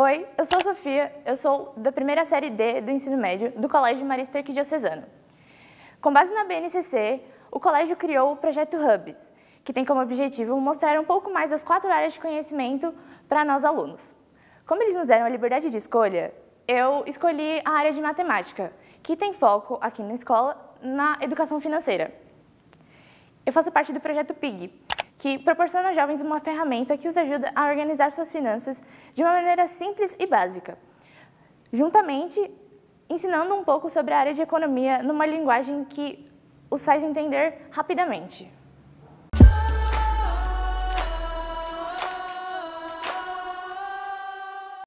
Oi, eu sou a Sofia, eu sou da primeira série D do ensino médio do Colégio Marista Arquidiocesano. Com base na BNCC, o colégio criou o projeto Hubs, que tem como objetivo mostrar um pouco mais as quatro áreas de conhecimento para nós alunos. Como eles nos deram a liberdade de escolha, eu escolhi a área de matemática, que tem foco aqui na escola na educação financeira. Eu faço parte do projeto PIG, que proporciona aos jovens uma ferramenta que os ajuda a organizar suas finanças de uma maneira simples e básica, juntamente ensinando um pouco sobre a área de economia numa linguagem que os faz entender rapidamente.